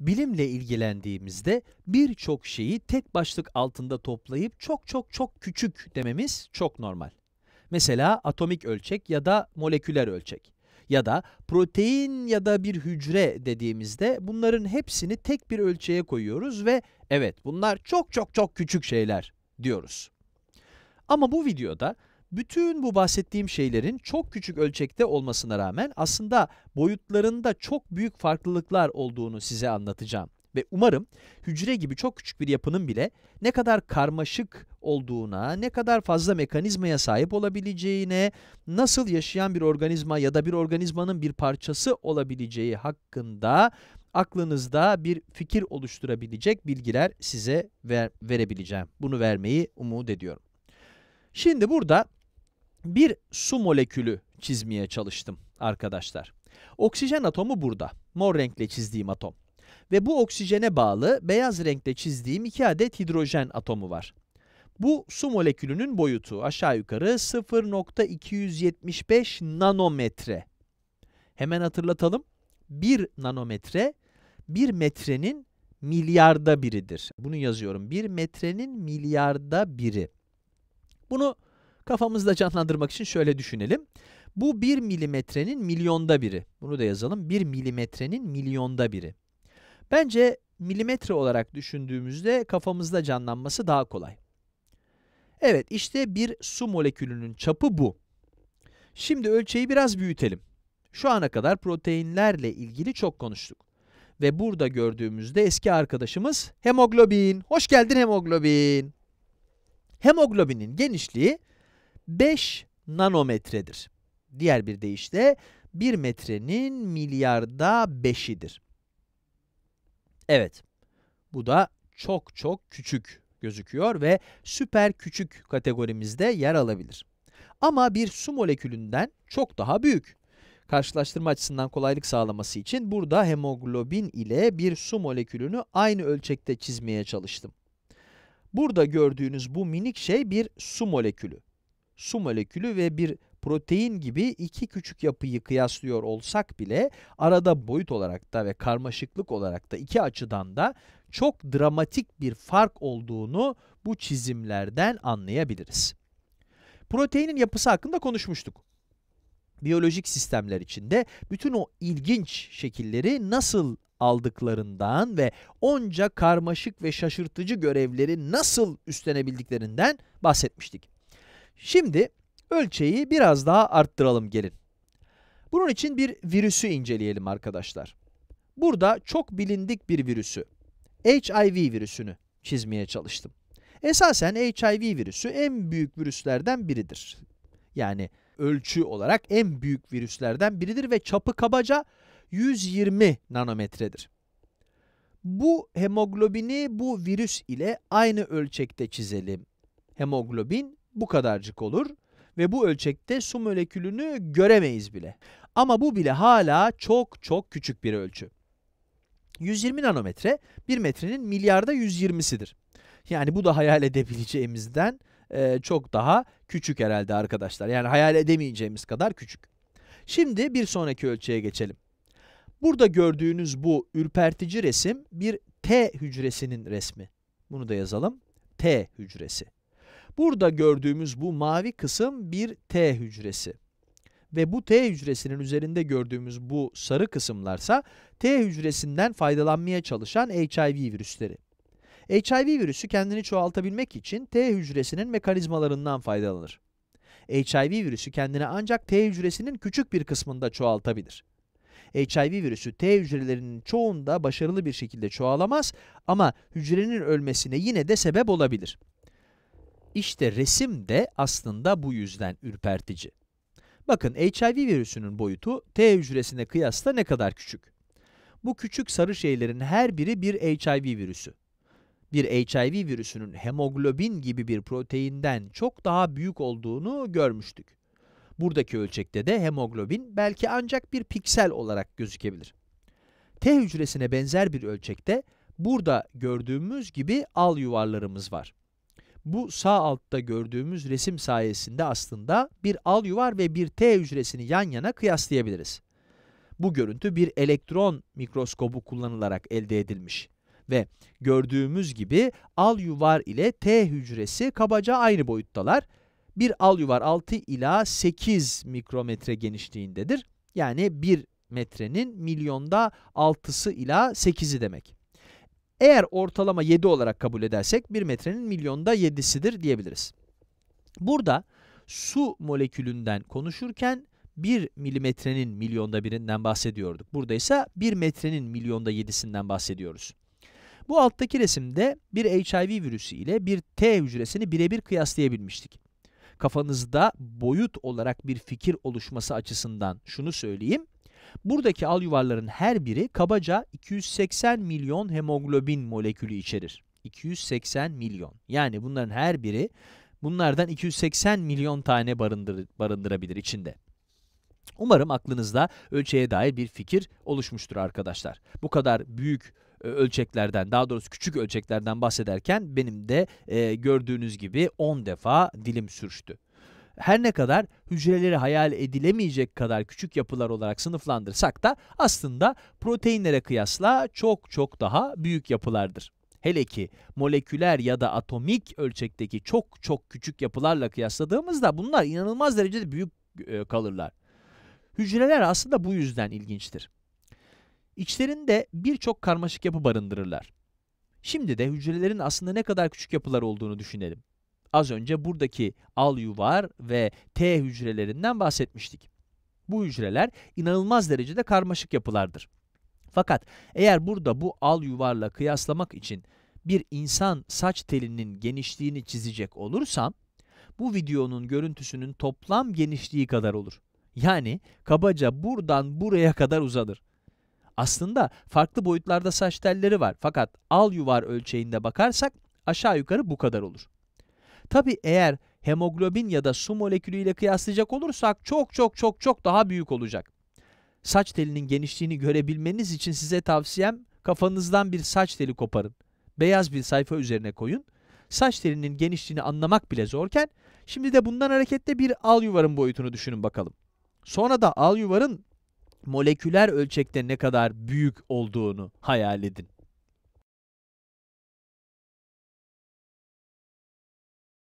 Bilimle ilgilendiğimizde birçok şeyi tek başlık altında toplayıp çok çok çok küçük dememiz çok normal. Mesela atomik ölçek ya da moleküler ölçek ya da protein ya da bir hücre dediğimizde bunların hepsini tek bir ölçeğe koyuyoruz ve evet bunlar çok çok çok küçük şeyler diyoruz. Ama bu videoda bütün bu bahsettiğim şeylerin çok küçük ölçekte olmasına rağmen aslında boyutlarında çok büyük farklılıklar olduğunu size anlatacağım. Ve umarım hücre gibi çok küçük bir yapının bile ne kadar karmaşık olduğuna, ne kadar fazla mekanizmaya sahip olabileceğine, nasıl yaşayan bir organizma ya da bir organizmanın bir parçası olabileceği hakkında aklınızda bir fikir oluşturabilecek bilgiler size ver, verebileceğim. Bunu vermeyi umut ediyorum. Şimdi burada bir su molekülü çizmeye çalıştım arkadaşlar. Oksijen atomu burada. Mor renkle çizdiğim atom. Ve bu oksijene bağlı beyaz renkle çizdiğim iki adet hidrojen atomu var. Bu su molekülünün boyutu aşağı yukarı 0.275 nanometre. Hemen hatırlatalım. 1 nanometre 1 metrenin milyarda biridir. Bunu yazıyorum. 1 metrenin milyarda biri. Bunu Kafamızda canlandırmak için şöyle düşünelim. Bu 1 milimetrenin milyonda biri. Bunu da yazalım. 1 milimetrenin milyonda biri. Bence milimetre olarak düşündüğümüzde kafamızda canlanması daha kolay. Evet işte bir su molekülünün çapı bu. Şimdi ölçeği biraz büyütelim. Şu ana kadar proteinlerle ilgili çok konuştuk. Ve burada gördüğümüzde eski arkadaşımız hemoglobin. Hoş geldin hemoglobin. Hemoglobinin genişliği 5 nanometredir. Diğer bir deyişle 1 metrenin milyarda 5'idir. Evet, bu da çok çok küçük gözüküyor ve süper küçük kategorimizde yer alabilir. Ama bir su molekülünden çok daha büyük. Karşılaştırma açısından kolaylık sağlaması için burada hemoglobin ile bir su molekülünü aynı ölçekte çizmeye çalıştım. Burada gördüğünüz bu minik şey bir su molekülü su molekülü ve bir protein gibi iki küçük yapıyı kıyaslıyor olsak bile arada boyut olarak da ve karmaşıklık olarak da iki açıdan da çok dramatik bir fark olduğunu bu çizimlerden anlayabiliriz. Proteinin yapısı hakkında konuşmuştuk. Biyolojik sistemler içinde bütün o ilginç şekilleri nasıl aldıklarından ve onca karmaşık ve şaşırtıcı görevleri nasıl üstlenebildiklerinden bahsetmiştik. Şimdi ölçeği biraz daha arttıralım gelin. Bunun için bir virüsü inceleyelim arkadaşlar. Burada çok bilindik bir virüsü, HIV virüsünü çizmeye çalıştım. Esasen HIV virüsü en büyük virüslerden biridir. Yani ölçü olarak en büyük virüslerden biridir ve çapı kabaca 120 nanometredir. Bu hemoglobini bu virüs ile aynı ölçekte çizelim. Hemoglobin bu kadarcık olur ve bu ölçekte su molekülünü göremeyiz bile. Ama bu bile hala çok çok küçük bir ölçü. 120 nanometre 1 metrenin milyarda 120'sidir. Yani bu da hayal edebileceğimizden e, çok daha küçük herhalde arkadaşlar. Yani hayal edemeyeceğimiz kadar küçük. Şimdi bir sonraki ölçüye geçelim. Burada gördüğünüz bu ürpertici resim bir T hücresinin resmi. Bunu da yazalım. T hücresi. Burada gördüğümüz bu mavi kısım bir T hücresi. Ve bu T hücresinin üzerinde gördüğümüz bu sarı kısımlarsa T hücresinden faydalanmaya çalışan HIV virüsleri. HIV virüsü kendini çoğaltabilmek için T hücresinin mekanizmalarından faydalanır. HIV virüsü kendini ancak T hücresinin küçük bir kısmında çoğaltabilir. HIV virüsü T hücrelerinin çoğunda başarılı bir şekilde çoğalamaz ama hücrenin ölmesine yine de sebep olabilir. İşte resim de aslında bu yüzden ürpertici. Bakın HIV virüsünün boyutu T hücresine kıyasla ne kadar küçük. Bu küçük sarı şeylerin her biri bir HIV virüsü. Bir HIV virüsünün hemoglobin gibi bir proteinden çok daha büyük olduğunu görmüştük. Buradaki ölçekte de hemoglobin belki ancak bir piksel olarak gözükebilir. T hücresine benzer bir ölçekte burada gördüğümüz gibi al yuvarlarımız var bu sağ altta gördüğümüz resim sayesinde aslında bir al yuvar ve bir T hücresini yan yana kıyaslayabiliriz. Bu görüntü bir elektron mikroskobu kullanılarak elde edilmiş ve gördüğümüz gibi al yuvar ile T hücresi kabaca aynı boyuttalar. Bir al yuvar 6 ila 8 mikrometre genişliğindedir. Yani 1 metrenin milyonda 6'sı ila 8'i demek. Eğer ortalama 7 olarak kabul edersek 1 metrenin milyonda 7'sidir diyebiliriz. Burada su molekülünden konuşurken 1 milimetrenin milyonda birinden bahsediyorduk. Burada ise 1 metrenin milyonda 7'sinden bahsediyoruz. Bu alttaki resimde bir HIV virüsü ile bir T hücresini birebir kıyaslayabilmiştik. Kafanızda boyut olarak bir fikir oluşması açısından şunu söyleyeyim. Buradaki al yuvarların her biri kabaca 280 milyon hemoglobin molekülü içerir. 280 milyon. Yani bunların her biri bunlardan 280 milyon tane barındır, barındırabilir içinde. Umarım aklınızda ölçeğe dair bir fikir oluşmuştur arkadaşlar. Bu kadar büyük e, ölçeklerden daha doğrusu küçük ölçeklerden bahsederken benim de e, gördüğünüz gibi 10 defa dilim sürçtü. Her ne kadar hücreleri hayal edilemeyecek kadar küçük yapılar olarak sınıflandırsak da aslında proteinlere kıyasla çok çok daha büyük yapılardır. Hele ki moleküler ya da atomik ölçekteki çok çok küçük yapılarla kıyasladığımızda bunlar inanılmaz derecede büyük e, kalırlar. Hücreler aslında bu yüzden ilginçtir. İçlerinde birçok karmaşık yapı barındırırlar. Şimdi de hücrelerin aslında ne kadar küçük yapılar olduğunu düşünelim. Az önce buradaki al yuvar ve T hücrelerinden bahsetmiştik. Bu hücreler inanılmaz derecede karmaşık yapılardır. Fakat eğer burada bu al yuvarla kıyaslamak için bir insan saç telinin genişliğini çizecek olursam, bu videonun görüntüsünün toplam genişliği kadar olur. Yani kabaca buradan buraya kadar uzadır. Aslında farklı boyutlarda saç telleri var fakat al yuvar ölçeğinde bakarsak aşağı yukarı bu kadar olur. Tabi eğer hemoglobin ya da su molekülüyle kıyaslayacak olursak çok çok çok çok daha büyük olacak. Saç telinin genişliğini görebilmeniz için size tavsiyem kafanızdan bir saç teli koparın. Beyaz bir sayfa üzerine koyun. Saç telinin genişliğini anlamak bile zorken şimdi de bundan hareketle bir al yuvarın boyutunu düşünün bakalım. Sonra da al yuvarın moleküler ölçekte ne kadar büyük olduğunu hayal edin.